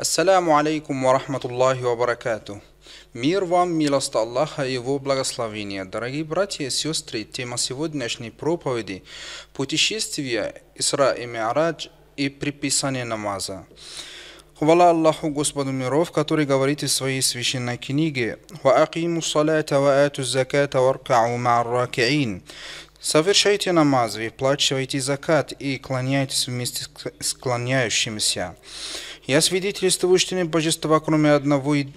Ассаляму алейкум ва рахматуллахи ва баракату. Мир вам, милость Аллаха и его благословения. Дорогие братья и сестры, тема сегодняшней проповеди – путешествия Исра и Миарадж и приписание намаза. Хвала Аллаху Господу миров, который говорит в своей священной книге «Ва акиму салата ва ату заката варкау маарракиин». Совершайте намаз, выплачивайте закат и клоняйтесь вместе с клоняющимся. Я свидетельствую, что нет божества, кроме одного и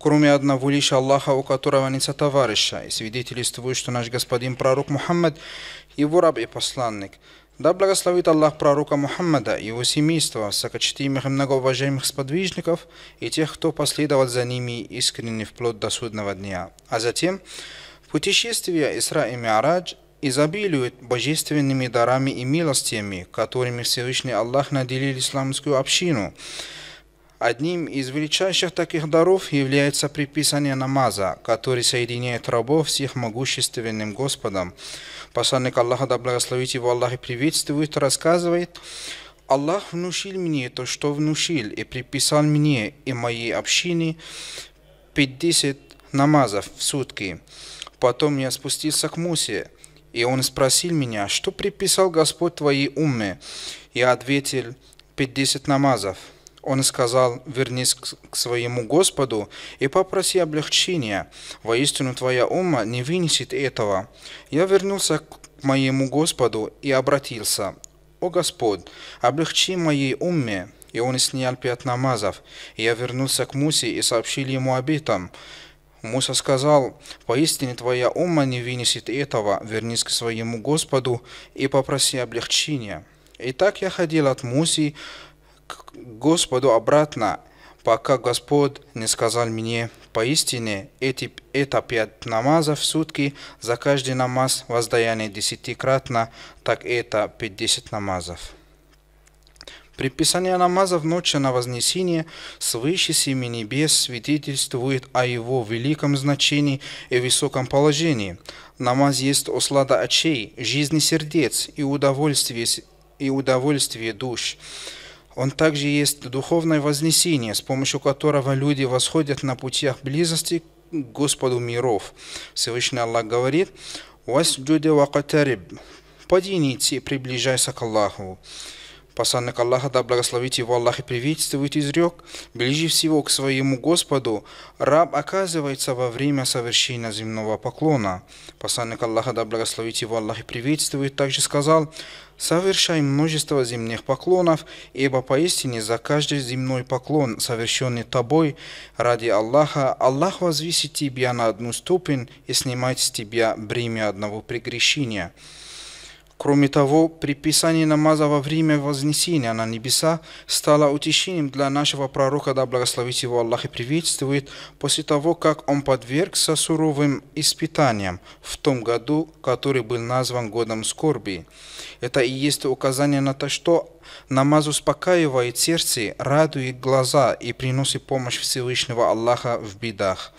кроме одного лишь Аллаха, у которого нет товарища, и свидетельствую, что наш господин пророк Мухаммад, его раб и посланник. Да благословит Аллах пророка Мухаммада, его семейство, сокочтимых и многоуважаемых сподвижников и тех, кто последовал за ними искренне вплоть до судного дня. А затем путешествие Исра и Миарадж – изобилует божественными дарами и милостями, которыми Всевышний Аллах наделил исламскую общину. Одним из величайших таких даров является приписание намаза, который соединяет рабов с их могущественным Господом. Посланник Аллаха, да благословит его Аллах и приветствует, рассказывает, Аллах внушил мне то, что внушил, и приписал мне и моей общине 50 намазов в сутки. Потом я спустился к Мусе, и он спросил меня, что приписал Господь твоей умме? Я ответил, 50 намазов. Он сказал, вернись к своему Господу и попроси облегчения. Воистину твоя ума не вынесет этого. Я вернулся к моему Господу и обратился. «О Господь, облегчи моей умме!» И он снял пять намазов. я вернулся к Мусе и сообщил ему об этом. Муса сказал, «Поистине твоя ума не вынесет этого, вернись к своему Господу и попроси облегчения». И так я ходил от Муси к Господу обратно, пока Господь не сказал мне, поистине, эти, это пять намазов в сутки, за каждый намаз воздаяние десятикратно, так это пятьдесят намазов. Предписание намаза в ночь на Вознесение свыше семи небес свидетельствует о его великом значении и высоком положении. Намаз есть услада очей, жизни сердец и удовольствие, и удовольствие душ. Он также есть духовное вознесение, с помощью которого люди восходят на путях близости к Господу миров. Всевышний Аллах говорит, «Васджуди вакатариб» – «Подините, приближайся к Аллаху». Посланник Аллаха, да благословит его Аллах и приветствует, изрек, ближе всего к своему Господу, раб оказывается во время совершения земного поклона. Посланник Аллаха, да благословит его Аллах и приветствует, также сказал, совершай множество земных поклонов, ибо поистине за каждый земной поклон, совершенный тобой ради Аллаха, Аллах возвесит тебя на одну ступень и снимает с тебя бремя одного прегрешения. Кроме того, приписание намаза во время вознесения на небеса стало утешением для нашего пророка, да благословит его Аллах и приветствует, после того, как он подвергся суровым испытаниям в том году, который был назван годом скорби. Это и есть указание на то, что намаз успокаивает сердце, радует глаза и приносит помощь Всевышнего Аллаха в бедах.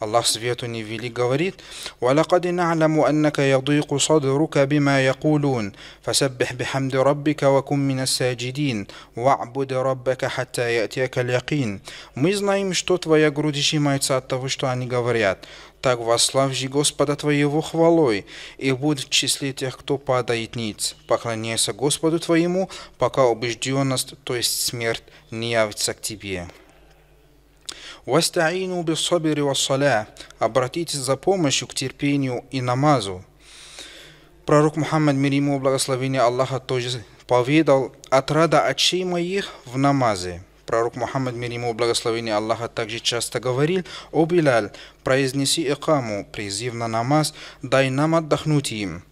Аллах свету невели говорит, وَلَقَدْ نَعْلَمُ أَنَّكَ يَضِيقُ صَدْرُكَ بِمَا يَقُولُونَ فَسَبِّحْ بِحَمْدِ رَبِّكَ وَكُنْ مِنَ السَّاجِدِينَ وَعْبُدْ رَبَّكَ حَتَّى يَأْتِيَكَ الْيَقِينَ Мы знаем, что твоя грудь сжимается от того, что они говорят. Так вославь же Господа твоего хвалой, и будь в числе тех, кто падает ниц. Поклоняйся Господу твоему, пока убежденность, то есть смерть, не явится к тебе. «Вастаину бисабири вассаля» – «Обратитесь за помощью к терпению и намазу». Пророк Мухаммад, мир ему благословение Аллаха, тоже поведал «Отрада очей моих в намазе». Пророк Мухаммад, мир ему благословение Аллаха, также часто говорил «О Биляль, произнеси икаму, призыв на намаз, дай нам отдохнуть им».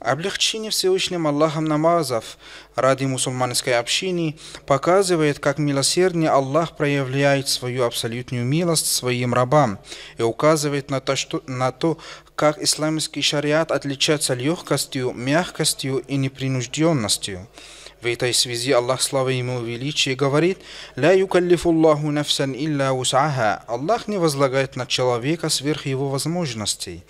Облегчение Всевышним Аллахом намазов ради мусульманской общины показывает, как милосерднее Аллах проявляет свою абсолютную милость своим рабам и указывает на то, что, на то как исламский шариат отличается легкостью, мягкостью и непринужденностью. В этой связи Аллах, слава Ему величие, говорит «Ля юкаллифу Аллаху нафсан илля усаха» Аллах не возлагает на человека сверх его возможностей.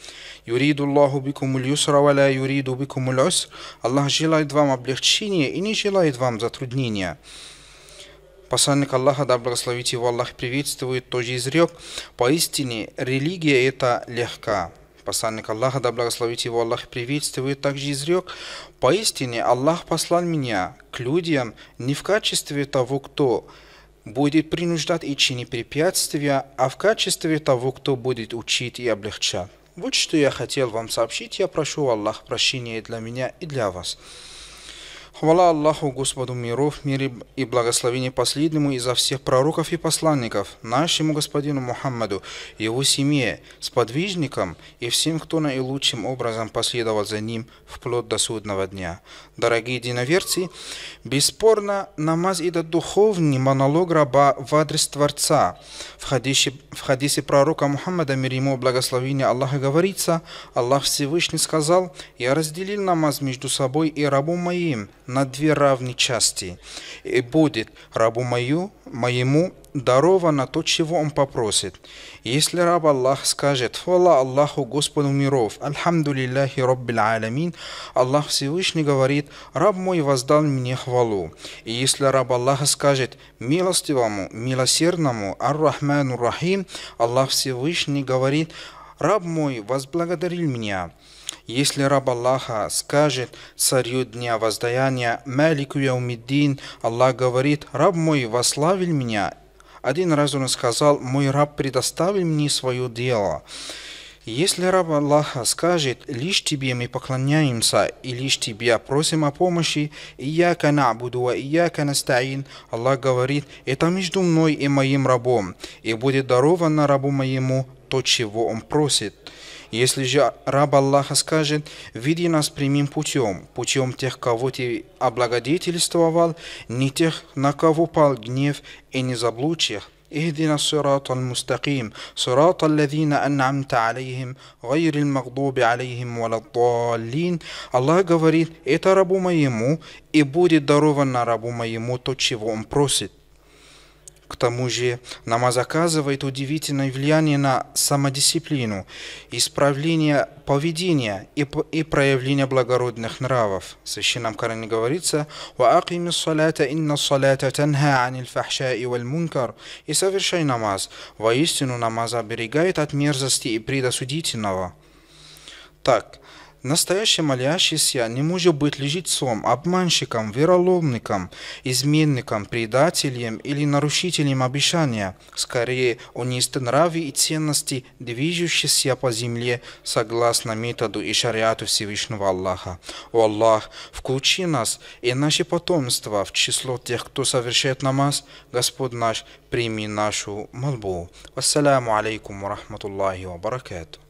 «Юриду Аллаху бикумуль юсра, ва ля юриду бикумуль уср» Аллах желает вам облегчения и не желает вам затруднения. Посланник Аллаха, да благословит его Аллах, приветствует, тоже изрек «Поистине религия это легка». Посланник Аллаха, да благословит его Аллах, приветствует, также изрек, «Поистине Аллах послал меня к людям не в качестве того, кто будет принуждать и чинить препятствия, а в качестве того, кто будет учить и облегчать». Вот что я хотел вам сообщить, я прошу Аллах прощения для меня и для вас. Хвала Аллаху, Господу миров, мир и благословение последнему изо всех пророков и посланников, нашему Господину Мухаммаду, его семье, сподвижникам и всем, кто наилучшим образом последовал за ним вплоть до судного дня. Дорогие единоверцы, бесспорно, намаз – это духовный монолог раба в адрес Творца. В хадисе, в хадисе пророка Мухаммада, мир ему благословение Аллаха, говорится, Аллах Всевышний сказал, «Я разделил намаз между собой и рабом моим, на две равные части, и будет рабу мою, моему даровано то, чего он попросит. Если раб Аллах скажет, «Хвала Аллаху Господу миров, Альхамду лилляхи Раббил Алямин», Аллах Всевышний говорит, «Раб мой воздал мне хвалу». И если раб Аллаха скажет, «Милостивому, милосердному, Ар-Рахману Рахим», Аллах Всевышний говорит, «Раб мой возблагодарил меня». Если раб Аллаха скажет царю дня воздаяния «Малику яумиддин», Аллах говорит «Раб мой восславил меня». Один раз он сказал «Мой раб предоставил мне свое дело». Если раб Аллаха скажет «Лишь тебе мы поклоняемся, и лишь тебя просим о помощи, и я кана буду, и я канастаин», Аллах говорит «Это между мной и моим рабом, и будет даровано рабу моему то, чего он просит». Если же раб Аллаха скажет, веди нас прямым путем, путем тех, кого ты облагодетельствовал, не тех, на кого пал гнев и не заблудших, اهدنا الصراط المستقيم صراط الذين أنعمت عليهم غير المغضوب عليهم ولا الضالين Аллах говорит это рабу моему и будет даровано рабу моему то чего он просит к тому же намаз оказывает удивительное влияние на самодисциплину, исправление поведения и, и проявление благородных нравов. В Священном Коране говорится «Ваакими салата инна салата танха анил фахша и валь и совершай намаз. Воистину намаз оберегает от мерзости и предосудительного. Так, Настоящий молящийся не может быть лжецом, обманщиком, вероломником, изменником, предателем или нарушителем обещания. Скорее, он есть нравы и ценности, движущиеся по земле согласно методу и шариату Всевышнего Аллаха. О Аллах, включи нас и наше потомство в число тех, кто совершает намаз. Господь наш, прими нашу молбу. Вассаламу алейкум ва рахматуллахи ва баракату.